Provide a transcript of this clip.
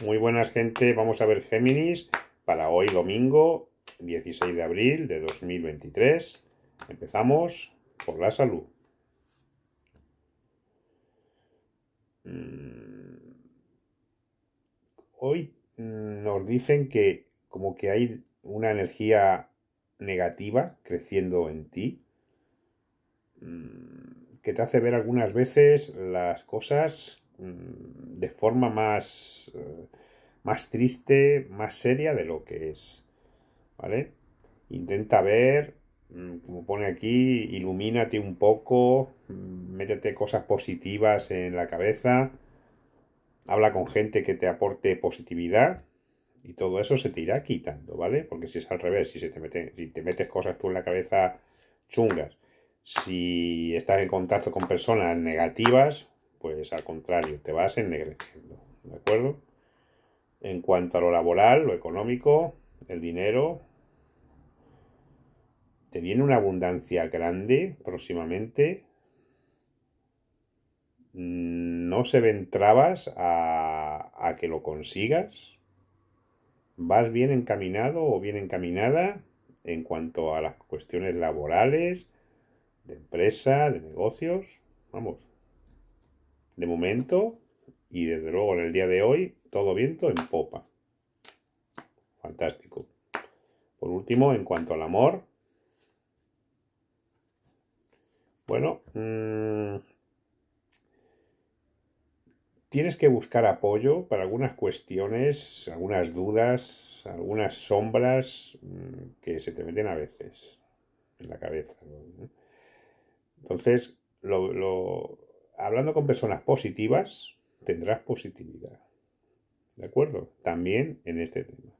Muy buenas gente, vamos a ver Géminis para hoy domingo 16 de abril de 2023. Empezamos por la salud. Mm, hoy mm, nos dicen que como que hay una energía negativa creciendo en ti mm, que te hace ver algunas veces las cosas Mm, de forma más, eh, más triste, más seria de lo que es. ¿Vale? Intenta ver, mm, como pone aquí, ilumínate un poco, mm, métete cosas positivas en la cabeza, habla con gente que te aporte positividad y todo eso se te irá quitando, ¿vale? Porque si es al revés, si, te, si te metes cosas tú en la cabeza chungas, si estás en contacto con personas negativas, pues al contrario, te vas ennegreciendo, ¿de acuerdo? En cuanto a lo laboral, lo económico, el dinero, te viene una abundancia grande próximamente. No se ven trabas a, a que lo consigas. Vas bien encaminado o bien encaminada en cuanto a las cuestiones laborales, de empresa, de negocios. Vamos, de momento y desde luego en el día de hoy, todo viento en popa. Fantástico. Por último, en cuanto al amor, bueno, mm, tienes que buscar apoyo para algunas cuestiones, algunas dudas, algunas sombras mm, que se te meten a veces en la cabeza. Entonces, lo hablando con personas positivas, tendrás positividad. ¿De acuerdo? También en este tema.